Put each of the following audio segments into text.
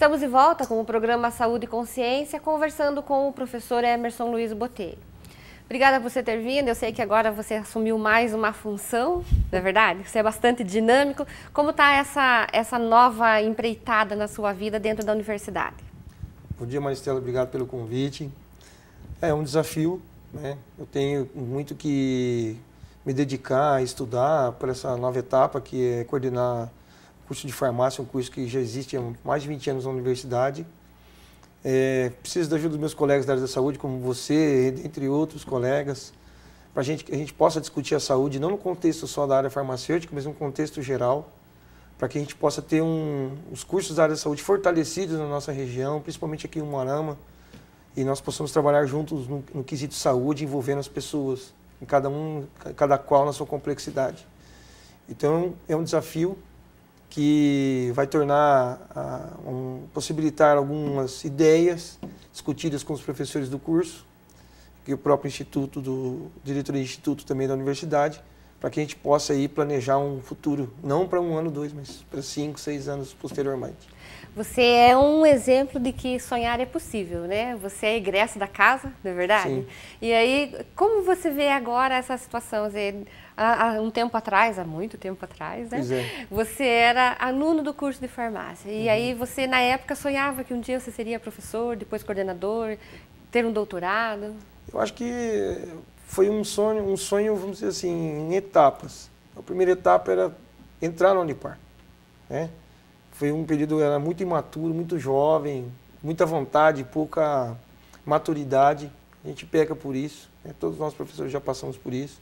Estamos de volta com o programa Saúde e Consciência, conversando com o professor Emerson Luiz Botelho. Obrigada por você ter vindo. Eu sei que agora você assumiu mais uma função, não é verdade? Você é bastante dinâmico. Como está essa, essa nova empreitada na sua vida dentro da universidade? Bom dia, Maristela. Obrigado pelo convite. É, é um desafio. Né? Eu tenho muito que me dedicar a estudar para essa nova etapa que é coordenar curso de farmácia, é um curso que já existe há mais de 20 anos na universidade. É, preciso da ajuda dos meus colegas da área da saúde, como você, entre outros colegas, para gente, que a gente possa discutir a saúde, não no contexto só da área farmacêutica, mas no contexto geral, para que a gente possa ter um, os cursos da área da saúde fortalecidos na nossa região, principalmente aqui em Moarama, e nós possamos trabalhar juntos no, no quesito saúde, envolvendo as pessoas, em cada um, cada qual na sua complexidade. Então, é um desafio que vai tornar, ah, um, possibilitar algumas ideias discutidas com os professores do curso, e o próprio Instituto, do diretoria do Instituto também da Universidade, para que a gente possa aí planejar um futuro, não para um ano, dois, mas para cinco, seis anos posteriormente. Você é um exemplo de que sonhar é possível, né? Você é egresso da casa, não é verdade? Sim. E aí, como você vê agora essa situação? Dizer, há, há, um tempo atrás, há muito tempo atrás, né? É. Você era aluno do curso de farmácia. E uhum. aí você, na época, sonhava que um dia você seria professor, depois coordenador, ter um doutorado. Eu acho que foi um sonho, um sonho, vamos dizer assim, em etapas. A primeira etapa era entrar no Unipar, né? Foi um período, era muito imaturo, muito jovem, muita vontade, pouca maturidade. A gente peca por isso, né? todos nós professores já passamos por isso.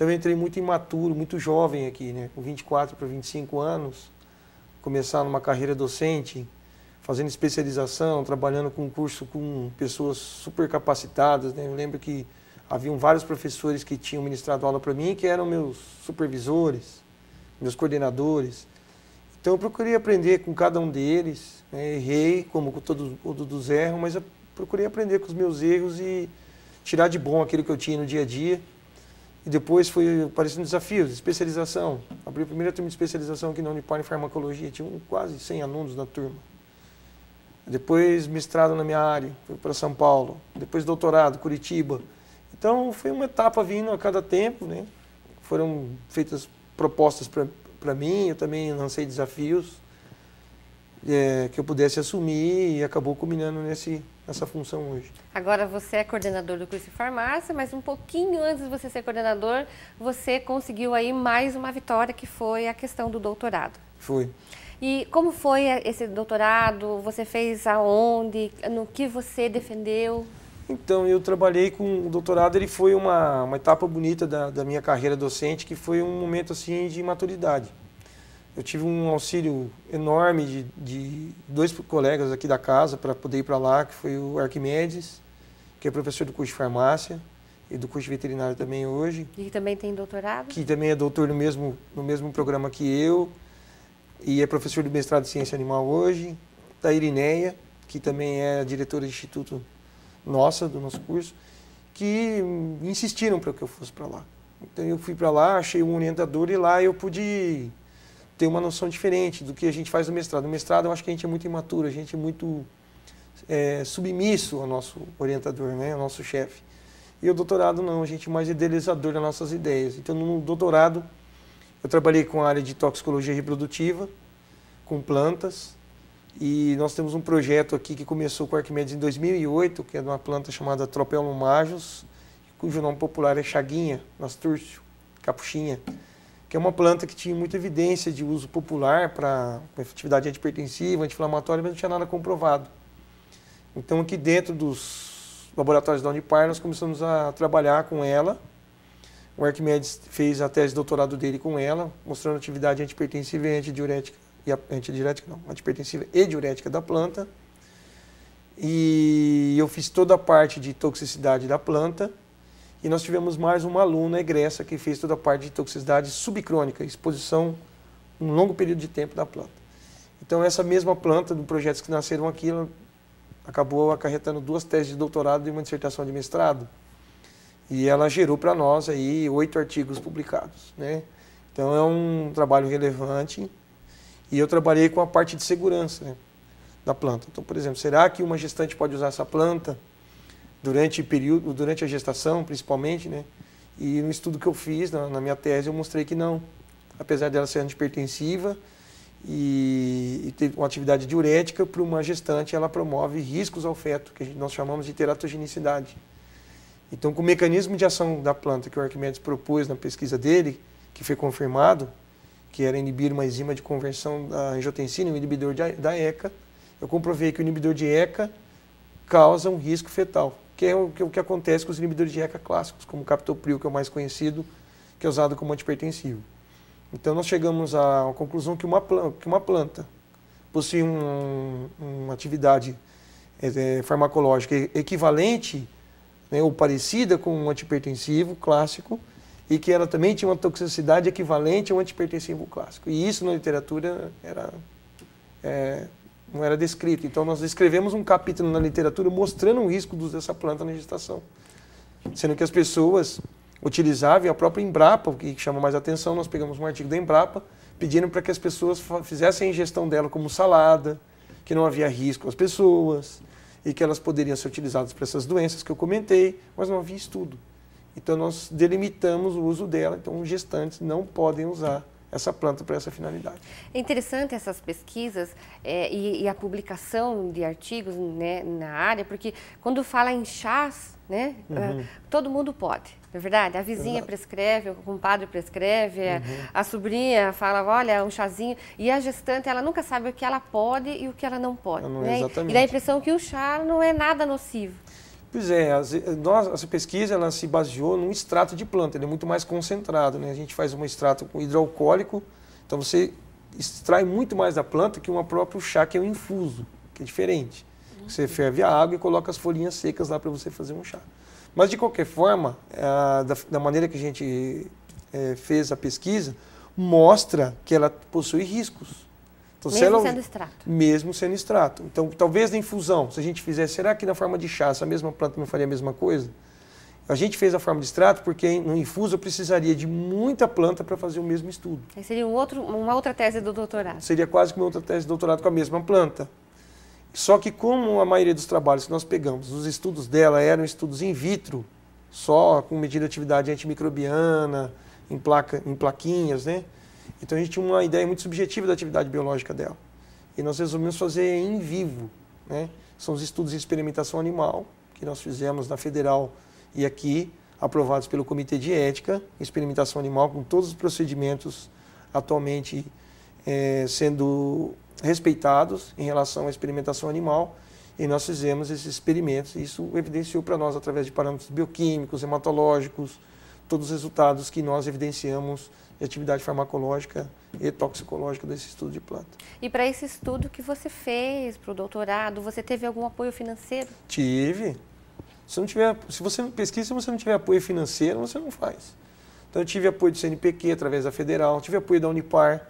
Então eu entrei muito imaturo, muito jovem aqui, né? Com 24 para 25 anos, começar numa carreira docente, fazendo especialização, trabalhando com um curso com pessoas super capacitadas, né? Eu lembro que haviam vários professores que tinham ministrado aula para mim, que eram meus supervisores, meus coordenadores. Então eu procurei aprender com cada um deles, né? errei, como com todos, todos erram, mas eu procurei aprender com os meus erros e tirar de bom aquilo que eu tinha no dia a dia e depois foi aparecendo desafios, especialização. Abri a primeira turma de especialização aqui na Unipar em Farmacologia, tinha quase 100 alunos na turma. Depois mestrado na minha área, fui para São Paulo. Depois doutorado, Curitiba. Então foi uma etapa vindo a cada tempo, né? Foram feitas propostas para mim, eu também lancei desafios é, que eu pudesse assumir e acabou culminando nesse, nessa função hoje. Agora você é coordenador do curso de farmácia, mas um pouquinho antes de você ser coordenador, você conseguiu aí mais uma vitória que foi a questão do doutorado. Fui. E como foi esse doutorado? Você fez aonde? No que você defendeu? Então, eu trabalhei com o doutorado, ele foi uma, uma etapa bonita da, da minha carreira docente, que foi um momento assim de maturidade eu tive um auxílio enorme de, de dois colegas aqui da casa para poder ir para lá, que foi o Arquimedes, que é professor do curso de farmácia e do curso de veterinário também hoje. E que também tem doutorado? Que também é doutor no mesmo, no mesmo programa que eu e é professor do mestrado em ciência animal hoje. Da Irineia, que também é diretora do instituto nossa, do nosso curso, que insistiram para que eu fosse para lá. Então eu fui para lá, achei um orientador e lá eu pude tem uma noção diferente do que a gente faz no mestrado. No mestrado, eu acho que a gente é muito imaturo, a gente é muito é, submisso ao nosso orientador, né, ao nosso chefe. E o doutorado não, a gente é mais idealizador das nossas ideias. Então, no doutorado, eu trabalhei com a área de toxicologia reprodutiva, com plantas, e nós temos um projeto aqui que começou com o Arquimedes em 2008, que é de uma planta chamada Tropelum majus, cujo nome popular é chaguinha, nastúrcio, capuchinha que é uma planta que tinha muita evidência de uso popular para efetividade antipertensiva, anti-inflamatória, mas não tinha nada comprovado. Então, aqui dentro dos laboratórios da Unipar, nós começamos a trabalhar com ela. O Arquimedes fez a tese de doutorado dele com ela, mostrando atividade antipertensiva e antidiurética, e a, antidiurética não, antipertensiva e diurética da planta. E eu fiz toda a parte de toxicidade da planta e nós tivemos mais uma aluna egressa que fez toda a parte de toxicidade subcrônica, exposição um longo período de tempo da planta. Então, essa mesma planta, dos projetos que nasceram aqui, ela acabou acarretando duas teses de doutorado e uma dissertação de mestrado. E ela gerou para nós aí oito artigos publicados. Né? Então, é um trabalho relevante. E eu trabalhei com a parte de segurança né, da planta. Então, por exemplo, será que uma gestante pode usar essa planta? durante período, durante a gestação, principalmente, né? E no estudo que eu fiz na, na minha tese eu mostrei que não, apesar dela ser antipertensiva e, e ter uma atividade diurética para uma gestante, ela promove riscos ao feto, que gente, nós chamamos de teratogenicidade. Então, com o mecanismo de ação da planta que o Arquimedes propôs na pesquisa dele, que foi confirmado, que era inibir uma enzima de conversão da angiotensina, um inibidor de, da ECA, eu comprovei que o inibidor de ECA causa um risco fetal que é o que, o que acontece com os inibidores de ECA clássicos, como o captopril, que é o mais conhecido, que é usado como antipertensivo. Então nós chegamos à conclusão que uma, que uma planta possui um, uma atividade é, é farmacológica equivalente né, ou parecida com um antipertensivo clássico e que ela também tinha uma toxicidade equivalente a um antipertensivo clássico. E isso na literatura era é, não era descrito, Então, nós escrevemos um capítulo na literatura mostrando o risco dessa planta na gestação. Sendo que as pessoas utilizavam, e a própria Embrapa, o que chama mais atenção, nós pegamos um artigo da Embrapa pedindo para que as pessoas fizessem a ingestão dela como salada, que não havia risco às pessoas e que elas poderiam ser utilizadas para essas doenças que eu comentei, mas não havia estudo. Então, nós delimitamos o uso dela, então, os gestantes não podem usar essa planta para essa finalidade. É interessante essas pesquisas é, e, e, a publicação de artigos né, na área, porque quando fala em chás, né, uhum. Ah, todo mundo pode. é verdade, a vizinha prescreve, o compadre prescreve, uhum. a, a sobrinha fala, olha, um chazinho. E a gestante, ela nunca sabe o que ela pode e o que ela não pode. Não, né? E dá a impressão que o chá não é nada nocivo. Pois é, as, nós, essa pesquisa ela se baseou num extrato de planta, ele é muito mais concentrado. Né? A gente faz um extrato com hidroalcoólico, então você extrai muito mais da planta que um próprio chá que é um infuso, que é diferente. Você ferve a água e coloca as folhinhas secas lá para você fazer um chá. Mas, de qualquer forma, a, da, da, maneira que a gente é, fez a pesquisa, mostra que ela possui riscos. Então, mesmo ela, sendo extrato. Mesmo sendo extrato. Então, talvez na infusão, se a gente fizesse, será que na forma de chá, essa mesma planta não faria a mesma coisa? A gente fez a forma de extrato porque no infuso eu precisaria de muita planta para fazer o mesmo estudo. Aí seria um outro, uma outra tese do doutorado. Seria quase que uma outra tese do doutorado com a mesma planta. Só que como a maioria dos trabalhos que nós pegamos, os estudos dela eram estudos in vitro, só com medida de atividade antimicrobiana, em, placa, em plaquinhas, né? Então a gente tinha uma ideia muito subjetiva da atividade biológica dela. E nós resolvemos fazer em vivo. Né? São os estudos de experimentação animal que nós fizemos na Federal e aqui, aprovados pelo Comitê de Ética, experimentação animal com todos os procedimentos atualmente é, sendo respeitados em relação à experimentação animal. E nós fizemos esses experimentos, e isso evidenciou para nós através de parâmetros bioquímicos, hematológicos, todos os resultados que nós evidenciamos de atividade farmacológica e toxicológica desse estudo de planta. E para esse estudo que você fez para o doutorado, você teve algum apoio financeiro? Tive. Se, não tiver, se você pesquisa, se você não tiver apoio financeiro, você não faz. Então eu tive apoio do CNPq através da Federal, tive apoio da Unipar,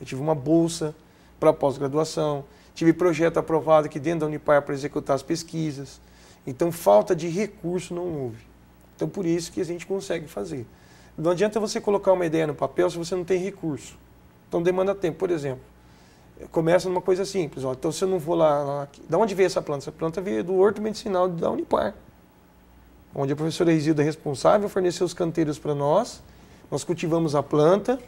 eu tive uma bolsa para pós-graduação, tive projeto aprovado aqui dentro da Unipar para executar as pesquisas. Então falta de recurso não houve. Então, por isso que a gente consegue fazer. Não adianta você colocar uma ideia no papel se você não tem recurso. Então, demanda tempo. Por exemplo, começa numa coisa simples. Ó. Então, se eu não vou lá, lá... Da onde veio essa planta? Essa planta veio do horto medicinal da Unipar, onde a professora é responsável forneceu os canteiros para nós. Nós cultivamos a planta,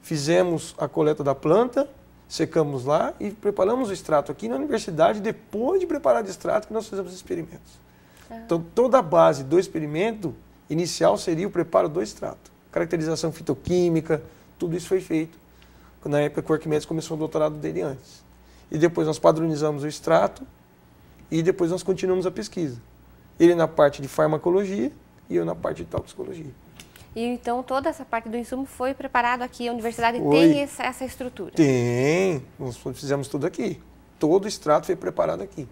fizemos a coleta da planta, secamos lá e preparamos o extrato aqui na universidade, depois de preparar o extrato que nós fizemos os experimentos. É. Então, toda a base do experimento inicial seria o preparo do extrato. Caracterização fitoquímica, tudo isso foi feito na época que o Arquimedes começou o doutorado dele antes. E depois nós padronizamos o extrato e depois nós continuamos a pesquisa. Ele na parte de farmacologia e eu na parte de toxicologia. E então toda essa parte do insumo foi preparado aqui, a universidade foi. tem essa, essa estrutura? Tem, nós fizemos tudo aqui. Todo o extrato foi preparado aqui.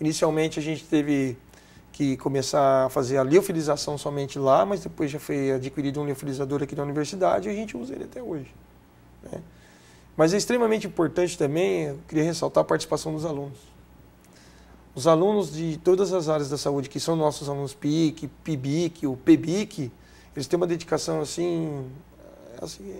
Inicialmente a gente teve que começar a fazer a liofilização somente lá, mas depois já foi adquirido um liofilizador aqui na universidade e a gente usa ele até hoje. Né? Mas é extremamente importante também, eu queria ressaltar a participação dos alunos. Os alunos de todas as áreas da saúde, que são nossos alunos PIC, PIBIC, o PEBIC, eles têm uma dedicação assim, assim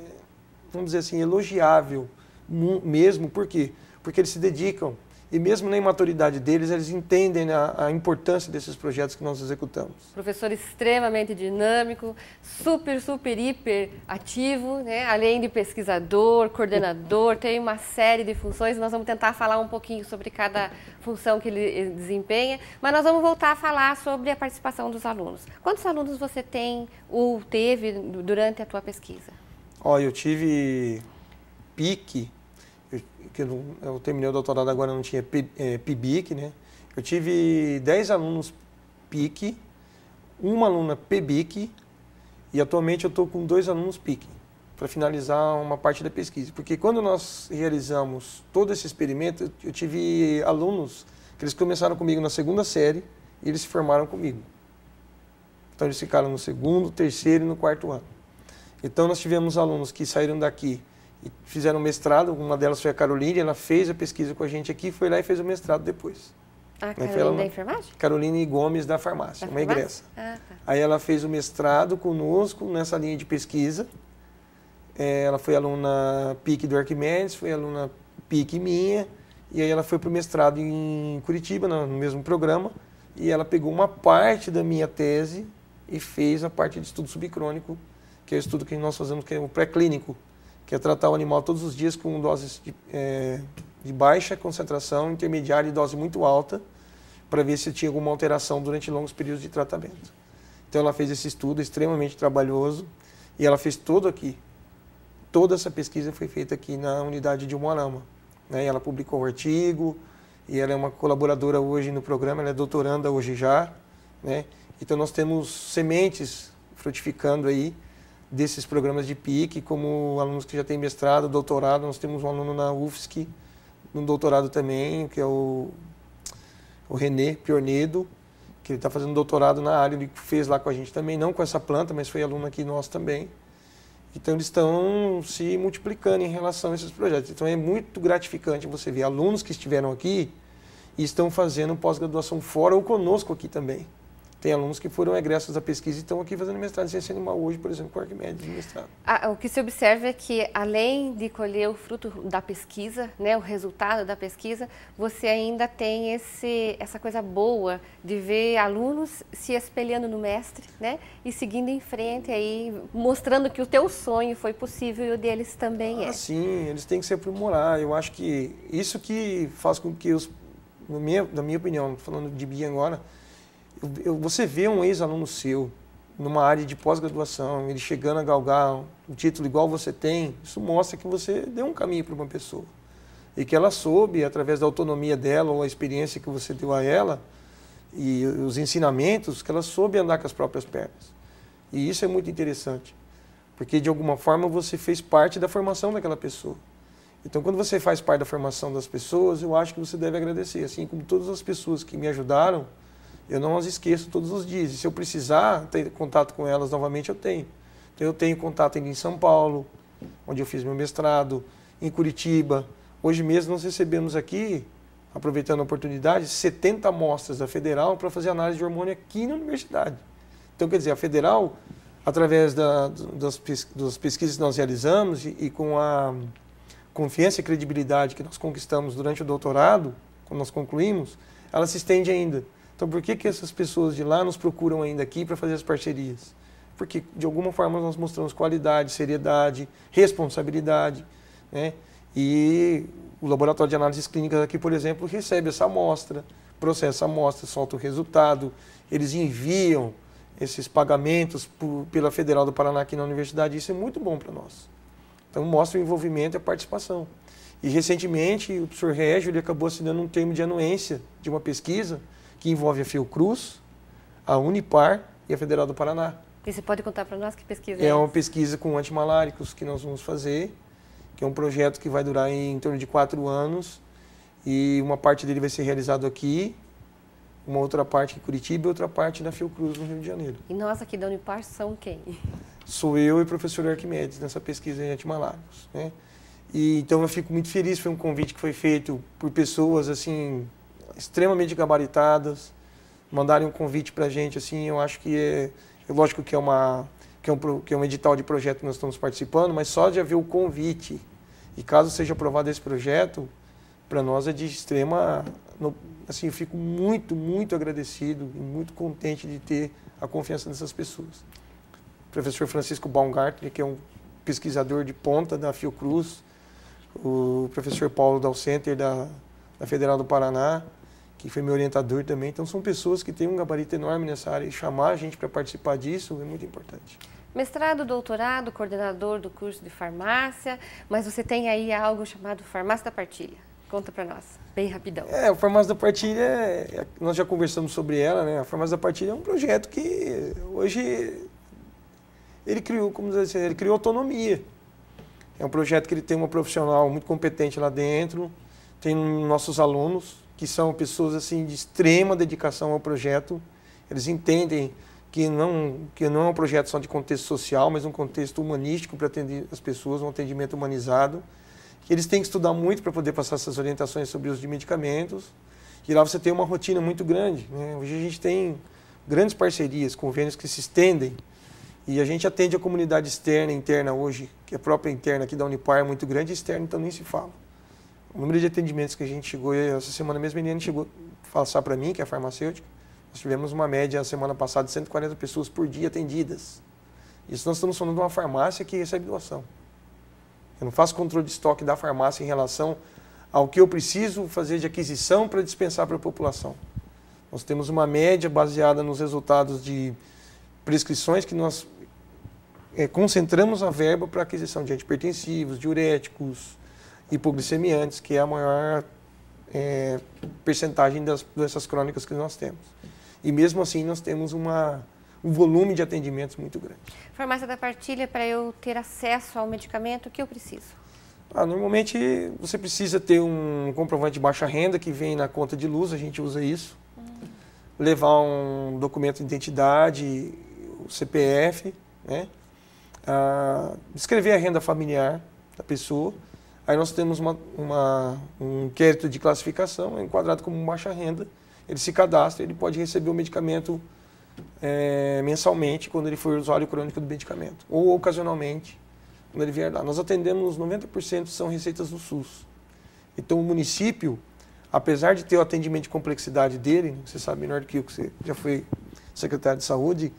vamos dizer assim, elogiável mesmo, por quê? Porque eles se dedicam e mesmo na imaturidade deles, eles entendem né, a, a, importância desses projetos que nós executamos. Professor extremamente dinâmico, super, super, hiper ativo, né? além de pesquisador, coordenador, tem uma série de funções, nós vamos tentar falar um pouquinho sobre cada função que ele desempenha, mas nós vamos voltar a falar sobre a participação dos alunos. Quantos alunos você tem ou teve durante a tua pesquisa? Olha, eu tive pique que eu, eu, terminei o doutorado agora não tinha Pibic, é, PBIC, né? Eu tive 10 alunos PIC, uma aluna PBIC e atualmente eu estou com dois alunos PIC para finalizar uma parte da pesquisa. Porque quando nós realizamos todo esse experimento, eu tive alunos que eles começaram comigo na segunda série e eles se formaram comigo. Então eles ficaram no segundo, terceiro e no quarto ano. Então nós tivemos alunos que saíram daqui e fizeram mestrado. Uma delas foi a Caroline, ela fez a pesquisa com a gente aqui, foi lá e fez o mestrado depois. A né, Caroline ela, da enfermagem? Caroline Gomes da farmácia, da uma farmácia? Ah, tá. Aí ela fez o mestrado conosco nessa linha de pesquisa. É, ela foi aluna PIC do Arquimedes, foi aluna PIC minha. E aí ela foi para o mestrado em Curitiba, no mesmo programa. E ela pegou uma parte da minha tese e fez a parte de estudo subcrônico, que é o estudo que nós fazemos, que é o pré-clínico que é tratar o animal todos os dias com doses de, é, de baixa concentração, intermediária e dose muito alta, para ver se tinha alguma alteração durante longos períodos de tratamento. Então ela fez esse estudo extremamente trabalhoso e ela fez todo aqui. Toda essa pesquisa foi feita aqui na unidade de Umuarama. Né? E ela publicou o artigo e ela é uma colaboradora hoje no programa, ela é doutoranda hoje já. Né? Então nós temos sementes frutificando aí desses programas de PIC, como alunos que já têm mestrado, doutorado. Nós temos um aluno na UFSC, no doutorado também, que é o, o René Piornedo, que ele está fazendo doutorado na área, ele fez lá com a gente também, não com essa planta, mas foi aluno aqui nosso também. Então eles estão se multiplicando em relação a esses projetos. Então é muito gratificante você ver alunos que estiveram aqui e estão fazendo pós-graduação fora ou conosco aqui também. Tem alunos que foram egressos da pesquisa e estão aqui fazendo mestrado em ciência animal hoje, por exemplo, com Arquimedes de mestrado. Ah, o que se observa é que, além de colher o fruto da pesquisa, né, o resultado da pesquisa, você ainda tem esse, essa coisa boa de ver alunos se espelhando no mestre né, e seguindo em frente, aí, mostrando que o teu sonho foi possível e o deles também é. ah, é. Sim, eles têm que se aprimorar. Eu acho que isso que faz com que os, na minha, na minha opinião, falando de BIA agora, eu, você vê um ex-aluno seu numa área de pós-graduação, ele chegando a galgar um título igual você tem, isso mostra que você deu um caminho para uma pessoa. E que ela soube, através da autonomia dela ou a experiência que você deu a ela, e os ensinamentos, que ela soube andar com as próprias pernas. E isso é muito interessante, porque de alguma forma você fez parte da formação daquela pessoa. Então, quando você faz parte da formação das pessoas, eu acho que você deve agradecer, assim como todas as pessoas que me ajudaram eu não as esqueço todos os dias. E se eu precisar ter contato com elas novamente, eu tenho. Então, eu tenho contato ainda em São Paulo, onde eu fiz meu mestrado, em Curitiba. Hoje mesmo nós recebemos aqui, aproveitando a oportunidade, 70 amostras da Federal para fazer análise de hormônio aqui na universidade. Então, quer dizer, a Federal, através da, das, das, pesquisas que nós realizamos e, e com a confiança e credibilidade que nós conquistamos durante o doutorado, quando nós concluímos, ela se estende ainda. Então, por que, que essas pessoas de lá nos procuram ainda aqui para fazer as parcerias? Porque, de alguma forma, nós mostramos qualidade, seriedade, responsabilidade. Né? E o laboratório de análises clínicas aqui, por exemplo, recebe essa amostra, processa a amostra, solta o resultado, eles enviam esses pagamentos por, pela Federal do Paraná aqui na universidade. Isso é muito bom para nós. Então, mostra o envolvimento e a participação. E, recentemente, o professor Régio ele acabou assinando um termo de anuência de uma pesquisa que envolve a Fiocruz, a Unipar e a Federal do Paraná. E você pode contar para nós que pesquisa é? É uma pesquisa com antimaláricos que nós vamos fazer, que é um projeto que vai durar em, em torno de quatro anos e uma parte dele vai ser realizado aqui, uma outra parte em Curitiba e outra parte na Fiocruz, no Rio de Janeiro. E nós aqui da Unipar são quem? Sou eu e o professor Arquimedes nessa pesquisa em antimaláricos, né? E, então eu fico muito feliz, foi um convite que foi feito por pessoas assim extremamente gabaritadas, mandarem um convite para a gente, assim, eu acho que é, é lógico que é, uma, que é, um, que é um edital de projeto que nós estamos participando, mas só de haver o convite, e caso seja aprovado esse projeto, para nós é de extrema, assim, eu fico muito, muito agradecido e muito contente de ter a confiança dessas pessoas. O professor Francisco Baumgartner, que é um pesquisador de ponta da Fiocruz, o professor Paulo Dalcenter, da, da Federal do Paraná, que foi meu orientador também. Então, são pessoas que têm um gabarito enorme nessa área e chamar a gente para participar disso é muito importante. Mestrado, doutorado, coordenador do curso de farmácia, mas você tem aí algo chamado Farmácia da Partilha. Conta para nós, bem rapidão. É, a Farmácia da Partilha, é, é, nós já conversamos sobre ela, né? A Farmácia da Partilha é um projeto que hoje ele criou, como dizer, assim, ele criou autonomia. É um projeto que ele tem uma profissional muito competente lá dentro, tem nossos alunos, que são pessoas assim de extrema dedicação ao projeto. Eles entendem que não que não é um projeto só de contexto social, mas um contexto humanístico para atender as pessoas, um atendimento humanizado. Que eles têm que estudar muito para poder passar essas orientações sobre o uso de medicamentos. E lá você tem uma rotina muito grande. Né? Hoje a gente tem grandes parcerias, convênios que se estendem. E a gente atende a comunidade externa e interna hoje, que é a própria interna aqui da Unipar é muito grande, e externa então nem se fala. O número de atendimentos que a gente chegou, essa semana mesmo a Eliane chegou a passar para mim, que é farmacêutica, nós tivemos uma média, semana passada, de 140 pessoas por dia atendidas. Isso nós estamos falando de uma farmácia que recebe doação. Eu não faço controle de estoque da farmácia em relação ao que eu preciso fazer de aquisição para dispensar para a população. Nós temos uma média baseada nos resultados de prescrições que nós é, concentramos a verba para aquisição de antipertensivos, diuréticos, hipoglicemiantes, que é a maior é, percentagem das doenças crônicas que nós temos. E mesmo assim, nós temos uma, um volume de atendimentos muito grande. Farmácia da partilha, para eu ter acesso ao medicamento, o que eu preciso? Ah, normalmente você precisa ter um comprovante de baixa renda que vem na conta de luz, a gente usa isso. Hum. Levar um documento de identidade, o CPF, né? Ah, descrever a renda familiar da pessoa Aí nós temos uma, uma, um inquérito de classificação, é enquadrado como baixa renda. Ele se cadastra, ele pode receber o medicamento é, mensalmente quando ele for usuário crônico do medicamento, ou ocasionalmente, quando ele vier lá. Nós atendemos 90% são receitas do SUS. Então o município, apesar de ter o atendimento de complexidade dele, você sabe melhor do que eu, que você já foi secretário de saúde,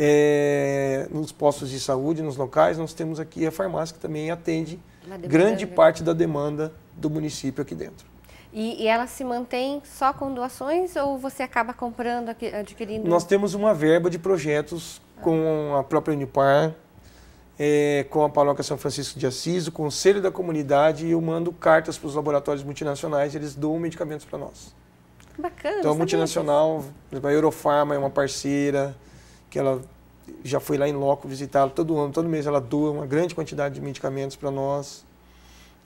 é, nos postos de saúde, nos locais, nós temos aqui a farmácia que também atende grande né? parte da demanda do município aqui dentro. E, e, ela se mantém só com doações ou você acaba comprando, adquirindo? Nós temos uma verba de projetos com a própria Unipar, é, com a Paróquia São Francisco de Assis, o Conselho da Comunidade e eu mando cartas para os laboratórios multinacionais, eles doam medicamentos para nós. Bacana. Então, a multinacional, a Eurofarma é uma parceira, que ela já foi lá em loco visitá-la todo ano, todo mês ela doa uma grande quantidade de medicamentos para nós.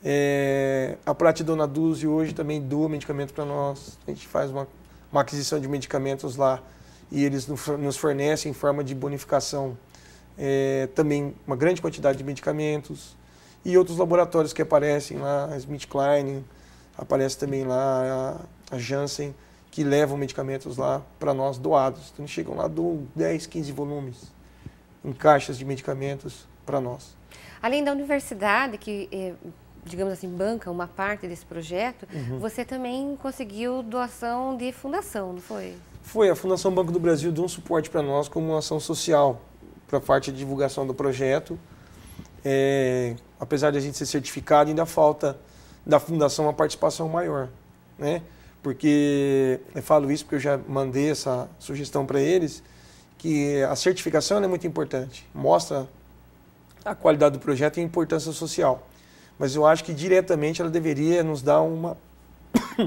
É, a Prati Dona Duzi hoje também doa medicamento para nós. A gente faz uma, uma, aquisição de medicamentos lá e eles nos fornecem em forma de bonificação é, também uma grande quantidade de medicamentos. E outros laboratórios que aparecem lá, a Smith Klein aparece também lá, a, a Janssen que levam medicamentos lá para nós doados. Então, chegam lá, doam 10, 15 volumes em caixas de medicamentos para nós. Além da universidade, que eh, digamos assim, banca uma parte desse projeto, uhum. você também conseguiu doação de fundação, não foi? Foi, a Fundação Banco do Brasil deu um suporte para nós como uma ação social, para a parte de divulgação do projeto. É, apesar de a gente ser certificado, ainda falta da fundação uma participação maior. Né? porque eu falo isso porque eu já mandei essa sugestão para eles, que a certificação é muito importante, mostra a qualidade do projeto e a importância social. Mas eu acho que diretamente ela deveria nos dar uma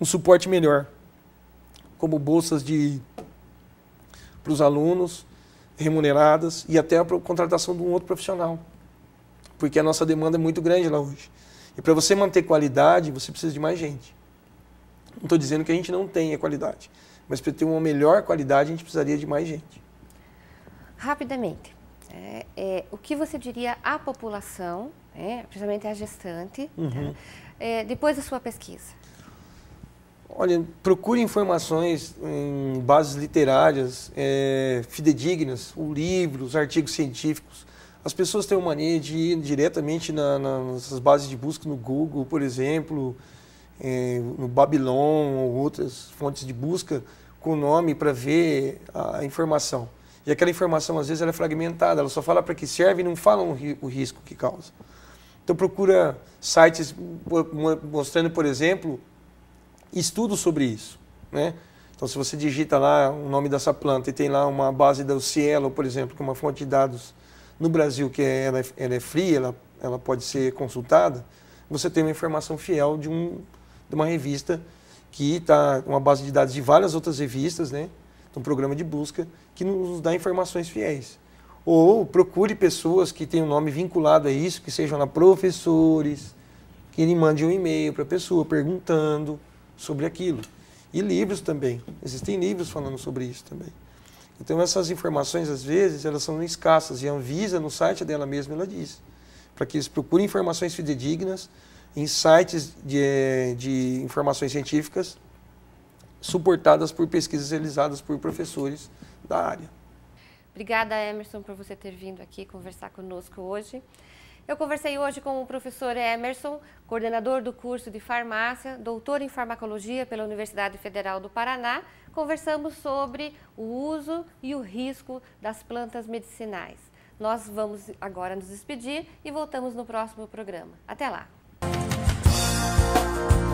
um suporte melhor, como bolsas de para os alunos remuneradas e até a contratação de um outro profissional, porque a nossa demanda é muito grande lá hoje. E para você manter qualidade, você precisa de mais gente. Não estou dizendo que a gente não tenha qualidade, mas para ter uma melhor qualidade a gente precisaria de mais gente. Rapidamente, é, é, o que você diria à população, é, principalmente à gestante, tá? uhum. tá? depois da sua pesquisa? Olha, procure informações em bases literárias é, fidedignas, livros, artigos científicos. As pessoas têm uma mania de ir diretamente na, na, nessas bases de busca no Google, por exemplo, no Babilon ou outras fontes de busca com o nome para ver a informação. E aquela informação, às vezes, ela é fragmentada, ela só fala para que serve e não fala o risco que causa. Então, procura sites mostrando, por exemplo, estudos sobre isso. Né? Então, se você digita lá o nome dessa planta e tem lá uma base da Cielo, por exemplo, que é uma fonte de dados no Brasil que é, ela, é, ela é fria, ela, ela pode ser consultada, você tem uma informação fiel de um, de uma revista que está uma base de dados de várias outras revistas, né? um programa de busca que nos dá informações fiéis. Ou procure pessoas que tenham um nome vinculado a isso, que sejam lá professores, que ele mande um e-mail para a pessoa perguntando sobre aquilo. E livros também. Existem livros falando sobre isso também. Então essas informações, às vezes, elas são escassas. E a Anvisa, no site dela mesma, ela diz para que eles procurem informações fidedignas em sites de, de informações científicas suportadas por pesquisas realizadas por professores da área. Obrigada, Emerson, por você ter vindo aqui conversar conosco hoje. Eu conversei hoje com o professor Emerson, coordenador do curso de farmácia, doutor em farmacologia pela Universidade Federal do Paraná. Conversamos sobre o uso e o risco das plantas medicinais. Nós vamos agora nos despedir e voltamos no próximo programa. Até lá! you.